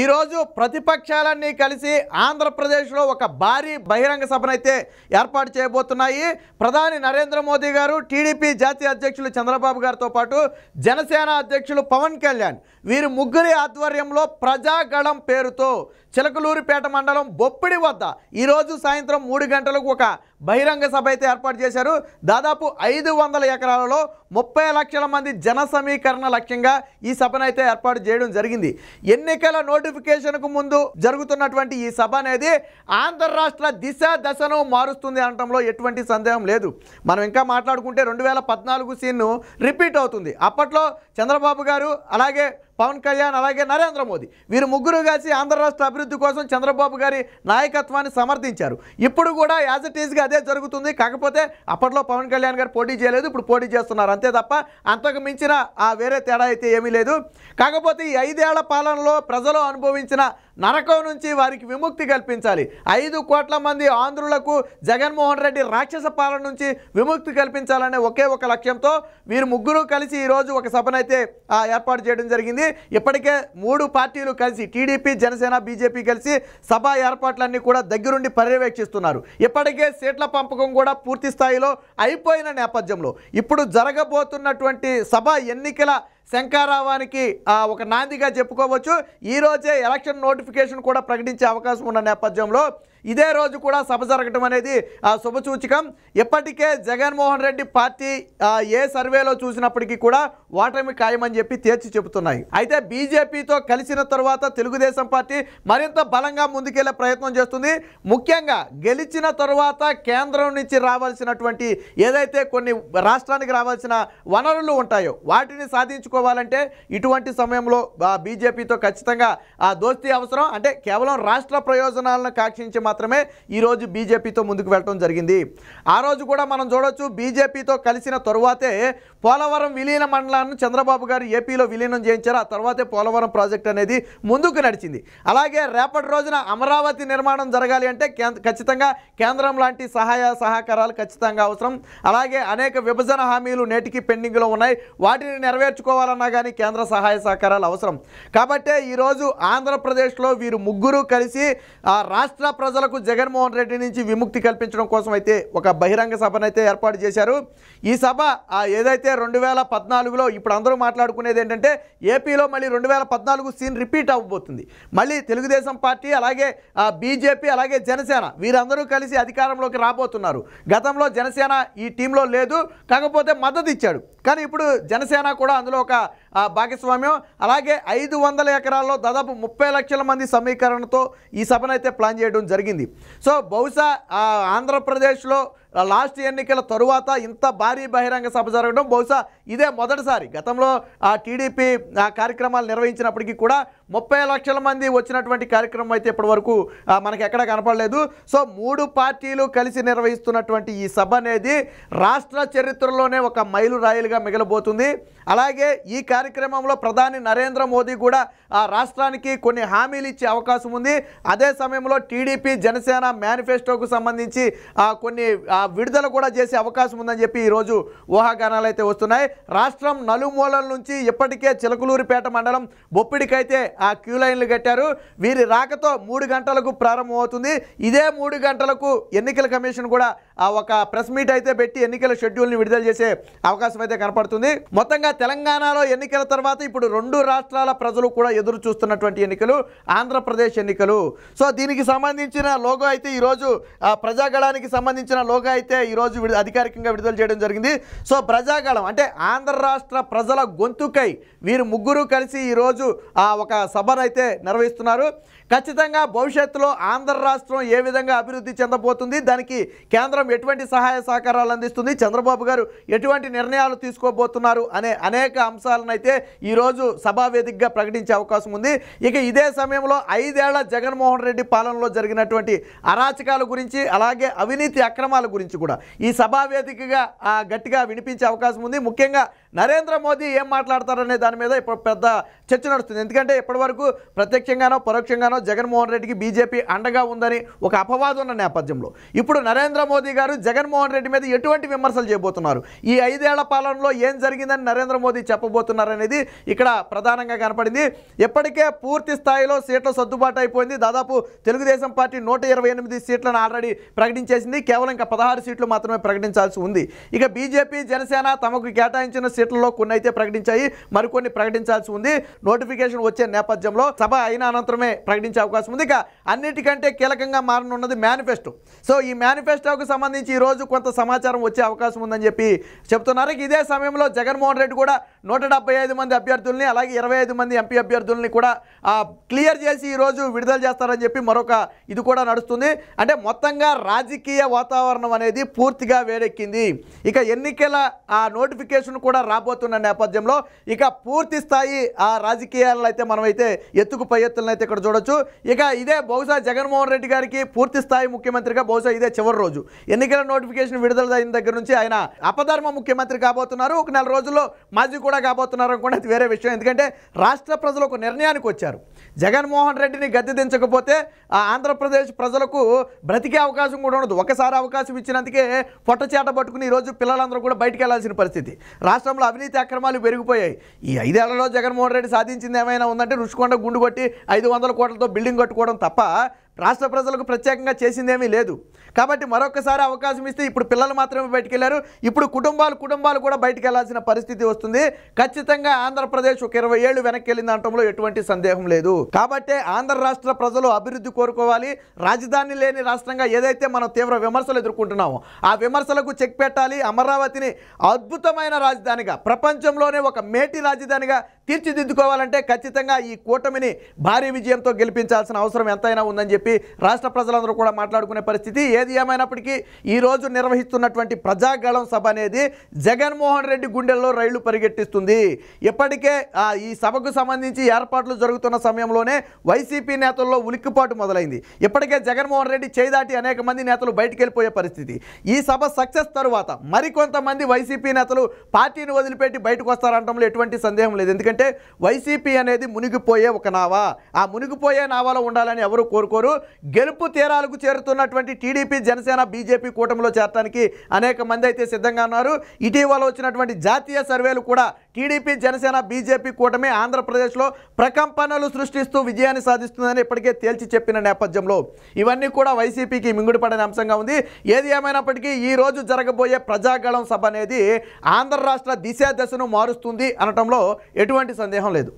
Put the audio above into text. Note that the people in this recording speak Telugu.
ఈరోజు ప్రతిపక్షాలన్నీ కలిసి ఆంధ్రప్రదేశ్లో ఒక భారీ బహిరంగ సభనైతే ఏర్పాటు చేయబోతున్నాయి ప్రధాని నరేంద్ర మోదీ గారు టీడీపీ జాతీయ అధ్యక్షులు చంద్రబాబు గారితో పాటు జనసేన అధ్యక్షులు పవన్ కళ్యాణ్ వీరి ముగ్గురి ఆధ్వర్యంలో ప్రజాగళం పేరుతో చిలకలూరిపేట మండలం బొప్పిడి వద్ద ఈరోజు సాయంత్రం మూడు గంటలకు ఒక బహిరంగ సభ అయితే ఏర్పాటు చేశారు దాదాపు ఐదు వందల ఎకరాలలో ముప్పై లక్షల మంది జన సమీకరణ లక్ష్యంగా ఈ సభను అయితే ఏర్పాటు చేయడం జరిగింది ఎన్నికల నోటిఫికేషన్కు ముందు జరుగుతున్నటువంటి ఈ సభ అనేది ఆంధ్రరాష్ట్ర దిశ దశను మారుస్తుంది అనడంలో ఎటువంటి సందేహం లేదు మనం ఇంకా మాట్లాడుకుంటే రెండు వేల పద్నాలుగు సీన్ను రిపీట్ అవుతుంది అప్పట్లో చంద్రబాబు గారు అలాగే పవన్ కళ్యాణ్ అలాగే నరేంద్ర మోదీ వీరు ముగ్గురు కలిసి ఆంధ్ర రాష్ట్ర అభివృద్ధి కోసం చంద్రబాబు గారి నాయకత్వాన్ని సమర్థించారు ఇప్పుడు కూడా యాజ్ ఇట్ ఈజ్గా అదే జరుగుతుంది కాకపోతే అప్పట్లో పవన్ కళ్యాణ్ గారు పోటీ చేయలేదు ఇప్పుడు పోటీ చేస్తున్నారు అంతే తప్ప అంతకు మించిన ఆ వేరే తేడా అయితే ఏమీ లేదు కాకపోతే ఈ ఐదేళ్ల పాలనలో ప్రజలు అనుభవించిన నరకం నుంచి వారికి విముక్తి కల్పించాలి ఐదు కోట్ల మంది ఆంధ్రులకు జగన్మోహన్ రెడ్డి రాక్షస పాలన నుంచి విముక్తి కల్పించాలనే ఒకే ఒక లక్ష్యంతో వీరు ముగ్గురు కలిసి ఈరోజు ఒక సభనైతే ఏర్పాటు చేయడం జరిగింది ఇప్పటికే మూడు పార్టీలు కలిసి టీడీపీ జనసేన బీజేపీ కలిసి సభ ఏర్పాట్లన్నీ కూడా దగ్గరుండి పర్యవేక్షిస్తున్నారు ఇప్పటికే సీట్ల పంపకం కూడా పూర్తి స్థాయిలో అయిపోయిన నేపథ్యంలో ఇప్పుడు జరగబోతున్నటువంటి సభ ఎన్నికల శంకారావానికి ఒక నాందిగా చెప్పుకోవచ్చు ఈరోజే ఎలక్షన్ నోటిఫికేషన్ కూడా ప్రకటించే అవకాశం ఉన్న నేపథ్యంలో ఇదే రోజు కూడా సభ జరగడం అనేది శుభసూచకం ఇప్పటికే జగన్మోహన్ రెడ్డి పార్టీ ఏ సర్వేలో చూసినప్పటికీ కూడా ఓటమి ఖాయమని చెప్పి తేల్చి చెబుతున్నాయి అయితే బీజేపీతో కలిసిన తర్వాత తెలుగుదేశం పార్టీ మరింత బలంగా ముందుకెళ్లే ప్రయత్నం చేస్తుంది ముఖ్యంగా గెలిచిన తర్వాత కేంద్రం నుంచి రావాల్సినటువంటి ఏదైతే కొన్ని రాష్ట్రానికి రావాల్సిన వనరులు ఉంటాయో వాటిని సాధించుకోవాలంటే ఇటువంటి సమయంలో బీజేపీతో ఖచ్చితంగా దోస్తీ అవసరం అంటే కేవలం రాష్ట్ర ప్రయోజనాలను కాక్షించే మాత్రమే ఈరోజు బీజేపీతో ముందుకు వెళ్ళడం జరిగింది ఆ రోజు కూడా మనం చూడొచ్చు బీజేపీతో కలిసిన తరువాతే పోలవరం విలీన మండలాన్ని చంద్రబాబు గారు ఏపీలో విలీనం చేయించారు ఆ తర్వాతే పోలవరం ప్రాజెక్ట్ అనేది ముందుకు నడిచింది అలాగే రేపటి రోజున అమరావతి నిర్మాణం జరగాలి అంటే ఖచ్చితంగా కేంద్రం లాంటి సహాయ సహకారాలు ఖచ్చితంగా అవసరం అలాగే అనేక విభజన హామీలు నేటికి పెండింగ్లో ఉన్నాయి వాటిని నెరవేర్చుకోవాలన్నా కానీ కేంద్ర సహాయ సహకారాలు అవసరం కాబట్టే ఈరోజు ఆంధ్రప్రదేశ్లో వీరు ముగ్గురు కలిసి రాష్ట్ర ప్రజ ప్రజలకు జగన్మోహన్ రెడ్డి నుంచి విముక్తి కల్పించడం కోసం అయితే ఒక బహిరంగ సభను అయితే ఏర్పాటు చేశారు ఈ సభ ఏదైతే రెండు వేల పద్నాలుగులో ఇప్పుడు అందరూ మాట్లాడుకునేది ఏంటంటే ఏపీలో మళ్ళీ రెండు వేల పద్నాలుగు సీన్ రిపీట్ అవ్వబోతుంది మళ్ళీ తెలుగుదేశం పార్టీ అలాగే బీజేపీ అలాగే జనసేన వీరందరూ కలిసి అధికారంలోకి రాబోతున్నారు గతంలో జనసేన ఈ టీంలో లేదు కాకపోతే మద్దతు ఇచ్చాడు కానీ ఇప్పుడు జనసేన కూడా అందులో ఒక భాగస్వామ్యం అలాగే ఐదు వందల ఎకరాల్లో దాదాపు ముప్పై లక్షల మంది సమీకరణతో ఈ సభను అయితే ప్లాన్ చేయడం జరిగింది సో బహుశా ఆంధ్రప్రదేశ్లో లాస్ట్ ఎన్నికల తరువాత ఇంత భారీ బహిరంగ సభ జరగడం బహుశా ఇదే మొదటిసారి గతంలో ఆ టీడీపీ కార్యక్రమాలు నిర్వహించినప్పటికీ కూడా ముప్పై లక్షల మంది వచ్చినటువంటి కార్యక్రమం అయితే ఇప్పటివరకు మనకి ఎక్కడ కనపడలేదు సో మూడు పార్టీలు కలిసి నిర్వహిస్తున్నటువంటి ఈ సభ అనేది రాష్ట్ర చరిత్రలోనే ఒక మైలు రాయిలుగా మిగిలిపోతుంది అలాగే ఈ కార్యక్రమంలో ప్రధాని నరేంద్ర మోదీ కూడా ఆ రాష్ట్రానికి కొన్ని హామీలు ఇచ్చే అవకాశం ఉంది అదే సమయంలో టీడీపీ జనసేన మేనిఫెస్టోకు సంబంధించి కొన్ని విడుదల కూడా చేసే అవకాశం ఉందని చెప్పి ఈరోజు ఊహాగానాలు అయితే వస్తున్నాయి రాష్ట్రం నలుమూలల నుంచి ఇప్పటికే చిలకలూరిపేట మండలం బొప్పిడికైతే ఆ క్యూ లైన్లు కట్టారు వీరి రాకతో మూడు గంటలకు ప్రారంభమవుతుంది ఇదే మూడు గంటలకు ఎన్నికల కమిషన్ కూడా ఒక ప్రెస్ మీట్ అయితే పెట్టి ఎన్నికల షెడ్యూల్ని విడుదల చేసే అవకాశం అయితే కనపడుతుంది మొత్తంగా తెలంగాణలో ఎన్నికల తర్వాత ఇప్పుడు రెండు రాష్ట్రాల ప్రజలు కూడా ఎదురు చూస్తున్నటువంటి ఎన్నికలు ఆంధ్రప్రదేశ్ ఎన్నికలు సో దీనికి సంబంధించిన లోగో అయితే ఈరోజు ప్రజాగళానికి సంబంధించిన లోగో అయితే ఈరోజు అధికారికంగా విడుదల చేయడం జరిగింది సో ప్రజాగళం అంటే ఆంధ్ర రాష్ట్ర ప్రజల గొంతుకై వీరు ముగ్గురు కలిసి ఈరోజు ఒక సభను అయితే నిర్వహిస్తున్నారు ఖచ్చితంగా భవిష్యత్తులో ఆంధ్ర రాష్ట్రం ఏ విధంగా అభివృద్ధి చెందబోతుంది దానికి కేంద్రం ప్రభుత్వం ఎటువంటి సహాయ సహకారాలు అందిస్తుంది చంద్రబాబు గారు ఎటువంటి నిర్ణయాలు తీసుకోబోతున్నారు అనే అనేక అంశాలను అయితే ఈరోజు సభావేదికగా ప్రకటించే అవకాశం ఉంది ఇక ఇదే సమయంలో ఐదేళ్ల జగన్మోహన్ రెడ్డి పాలనలో జరిగినటువంటి అరాచకాల గురించి అలాగే అవినీతి అక్రమాల గురించి కూడా ఈ సభావేదికగా గట్టిగా వినిపించే అవకాశం ఉంది ముఖ్యంగా నరేంద్ర మోదీ ఏం మాట్లాడతారనే దాని మీద ఇప్పుడు పెద్ద చర్చ నడుస్తుంది ఎందుకంటే ఇప్పటివరకు ప్రత్యక్షంగానో పరోక్షంగానో జగన్మోహన్ రెడ్డికి బీజేపీ అండగా ఉందని ఒక అపవాదం ఉన్న నేపథ్యంలో ఇప్పుడు నరేంద్ర మోదీ గారు జగన్మోహన్ రెడ్డి మీద ఎటువంటి విమర్శలు చేయబోతున్నారు ఈ ఐదేళ్ల పాలనలో ఏం జరిగిందని నరేంద్ర మోదీ చెప్పబోతున్నారనేది ఇక్కడ ప్రధానంగా కనపడింది ఇప్పటికే పూర్తి స్థాయిలో సీట్ల సర్దుబాటు అయిపోయింది దాదాపు తెలుగుదేశం పార్టీ నూట సీట్లను ఆల్రెడీ ప్రకటించేసింది కేవలం ఇంకా పదహారు సీట్లు మాత్రమే ప్రకటించాల్సి ఉంది ఇక బీజేపీ జనసేన తమకు కేటాయించిన సీట్లలో కొన్ని అయితే ప్రకటించాయి మరికొన్ని ప్రకటించాల్సి ఉంది నోటిఫికేషన్ వచ్చే నేపథ్యంలో సభ అయిన అనంతరమే ప్రకటించే అవకాశం ఉంది ఇక అన్నిటికంటే కీలకంగా మారనున్నది మేనిఫెస్టో సో ఈ మేనిఫెస్టోకి సంబంధించి ఈరోజు కొంత సమాచారం వచ్చే అవకాశం ఉందని చెప్పి చెప్తున్నారు ఇదే సమయంలో జగన్మోహన్ రెడ్డి కూడా నూట మంది అభ్యర్థుల్ని అలాగే ఇరవై మంది ఎంపీ అభ్యర్థుల్ని కూడా క్లియర్ చేసి ఈరోజు విడుదల చేస్తారని చెప్పి మరొక ఇది కూడా నడుస్తుంది అంటే మొత్తంగా రాజకీయ వాతావరణం అనేది పూర్తిగా వేడెక్కింది ఇక ఎన్నికల ఆ నోటిఫికేషన్ కూడా రాబోతున్న నేపథ్యంలో ఇక పూర్తి స్థాయి ఆ రాజకీయాలను అయితే మనమైతే ఎత్తుకు పై ఎత్తులను అయితే ఇక్కడ చూడొచ్చు ఇక ఇదే బహుశా జగన్మోహన్ రెడ్డి గారికి పూర్తి స్థాయి ముఖ్యమంత్రిగా బహుశా ఇదే చివరి రోజు ఎన్నికల నోటిఫికేషన్ విడుదల అయిన దగ్గర నుంచి ఆయన అపధర్మ ముఖ్యమంత్రి కాబోతున్నారు ఒక నెల రోజుల్లో మాజీ కూడా కాబోతున్నారు అనుకోండి అది వేరే విషయం ఎందుకంటే రాష్ట్ర ప్రజలు ఒక నిర్ణయానికి వచ్చారు జగన్మోహన్ రెడ్డిని గద్దె దించకపోతే ఆంధ్రప్రదేశ్ ప్రజలకు బ్రతికే అవకాశం కూడా ఉండదు ఒకసారి అవకాశం ఇచ్చినందుకే పొట్టచేట పట్టుకుని ఈరోజు పిల్లలందరూ కూడా బయటికి వెళ్లాల్సిన పరిస్థితి రాష్ట్రం రాష్ట్రంలో అవినీతి అక్రమాలు పెరిగిపోయాయి ఈ ఐదేళ్లలో జగన్మోహన్ రెడ్డి సాధించింది ఏమైనా ఉందంటే రుషికొండ గుండు కొట్టి ఐదు వందల కోట్లతో బిల్డింగ్ కట్టుకోవడం తప్ప రాష్ట్ర ప్రజలకు ప్రత్యేకంగా చేసిందేమీ లేదు కాబట్టి మరొకసారి అవకాశం ఇస్తే ఇప్పుడు పిల్లలు మాత్రమే బయటకెళ్లారు ఇప్పుడు కుటుంబాలు కుటుంబాలు కూడా బయటికి వెళ్లాల్సిన పరిస్థితి వస్తుంది ఖచ్చితంగా ఆంధ్రప్రదేశ్ ఒక ఇరవై ఏళ్ళు వెనక్కి వెళ్ళింది అనటంలో ఎటువంటి సందేహం లేదు కాబట్టి ఆంధ్ర రాష్ట్ర ప్రజలు అభివృద్ధి కోరుకోవాలి రాజధాని లేని రాష్ట్రంగా ఏదైతే మనం తీవ్ర విమర్శలు ఎదుర్కొంటున్నామో ఆ విమర్శలకు చెక్ పెట్టాలి అమరావతిని అద్భుతమైన రాజధానిగా ప్రపంచంలోనే ఒక మేటి రాజధానిగా తీర్చిదిద్దుకోవాలంటే ఖచ్చితంగా ఈ కూటమిని భారీ విజయంతో గెలిపించాల్సిన అవసరం ఎంతైనా ఉందని చెప్పి రాష్ట్ర ప్రజలందరూ కూడా మాట్లాడుకునే పరిస్థితి ఏది ఏమైనప్పటికీ ఈరోజు నిర్వహిస్తున్నటువంటి ప్రజాగళం సభ అనేది జగన్మోహన్ రెడ్డి గుండెల్లో రైళ్లు పరిగెట్టిస్తుంది ఇప్పటికే ఈ సభకు సంబంధించి ఏర్పాట్లు జరుగుతున్న సమయంలోనే వైసీపీ నేతల్లో ఉలిక్కిపాటు మొదలైంది ఇప్పటికే జగన్మోహన్ రెడ్డి చేదాటి అనేక మంది నేతలు బయటికి వెళ్ళిపోయే పరిస్థితి ఈ సభ సక్సెస్ తరువాత మరికొంతమంది వైసీపీ నేతలు పార్టీని వదిలిపెట్టి బయటకు వస్తారంటే ఎటువంటి సందేహం లేదు ఎందుకంటే ఎందుకంటే వైసీపీ అనేది మునిగిపోయే ఒక నావా ఆ మునిగిపోయే నావాలో ఉండాలని ఎవరు కోరుకోరు గెలుపు తీరాలకు చేరుతున్నటువంటి టీడీపీ జనసేన బీజేపీ కూటమిలో చేరటానికి అనేక మంది అయితే సిద్ధంగా ఉన్నారు ఇటీవల వచ్చినటువంటి జాతీయ సర్వేలు కూడా టీడీపీ జనసేన బీజేపీ కూటమి ఆంధ్రప్రదేశ్లో ప్రకంపనలు సృష్టిస్తూ విజయాన్ని సాధిస్తుందని ఇప్పటికే తేల్చి చెప్పిన నేపథ్యంలో ఇవన్నీ కూడా వైసీపీకి మింగుడుపడని అంశంగా ఉంది ఏది ఏమైనప్పటికీ ఈ రోజు జరగబోయే ప్రజాగళం సభ అనేది ఆంధ్ర రాష్ట్ర దిశ దశను మారుస్తుంది అనటంలో ఎటువంటి ఎలాంటి సందేహం లేదు